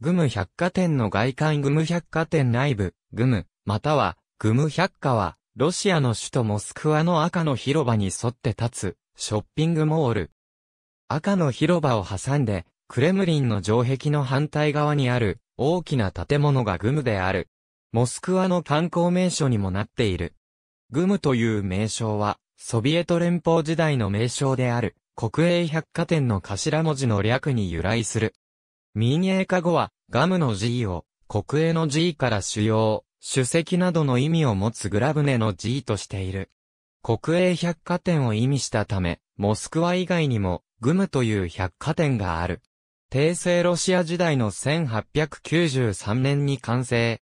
グム百貨店の外観グム百貨店内部、グム、または、グム百貨は、ロシアの首都モスクワの赤の広場に沿って立つ、ショッピングモール。赤の広場を挟んで、クレムリンの城壁の反対側にある、大きな建物がグムである。モスクワの観光名所にもなっている。グムという名称は、ソビエト連邦時代の名称である、国営百貨店の頭文字の略に由来する。民営化後は、ガムの G を、国営の G から主要、主席などの意味を持つグラブネの G としている。国営百貨店を意味したため、モスクワ以外にも、グムという百貨店がある。帝政ロシア時代の1893年に完成。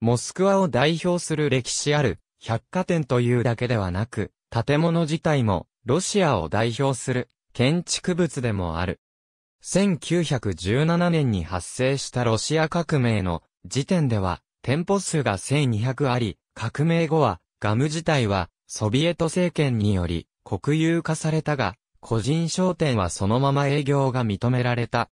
モスクワを代表する歴史ある百貨店というだけではなく、建物自体もロシアを代表する建築物でもある。1917年に発生したロシア革命の時点では店舗数が1200あり、革命後はガム自体はソビエト政権により国有化されたが、個人商店はそのまま営業が認められた。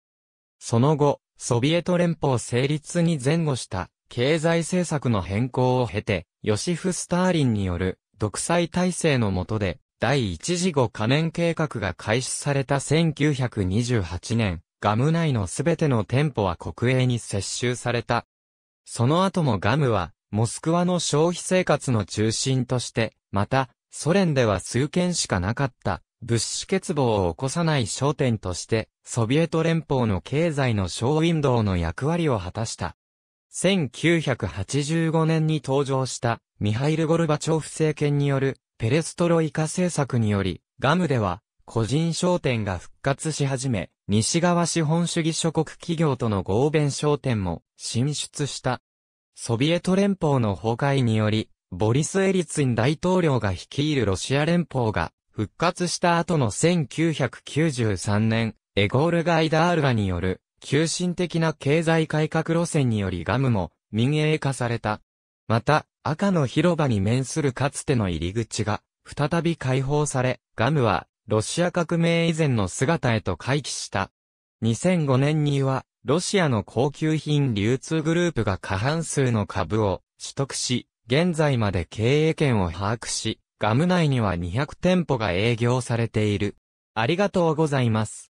その後、ソビエト連邦成立に前後した経済政策の変更を経て、ヨシフ・スターリンによる独裁体制の下で第一次後可燃計画が開始された1928年、ガム内のすべての店舗は国営に接収された。その後もガムは、モスクワの消費生活の中心として、また、ソ連では数件しかなかった、物資欠乏を起こさない焦点として、ソビエト連邦の経済のショーウィンドウの役割を果たした。1985年に登場した、ミハイル・ゴルバチョフ政権によるペレストロイカ政策により、ガムでは、個人商店が復活し始め、西側資本主義諸国企業との合弁商店も進出した。ソビエト連邦の崩壊により、ボリス・エリツィン大統領が率いるロシア連邦が復活した後の1993年、エゴール・ガイダールラによる急進的な経済改革路線によりガムも民営化された。また、赤の広場に面するかつての入り口が、再び開放され、ガムは、ロシア革命以前の姿へと回帰した。2005年には、ロシアの高級品流通グループが過半数の株を取得し、現在まで経営権を把握し、ガム内には200店舗が営業されている。ありがとうございます。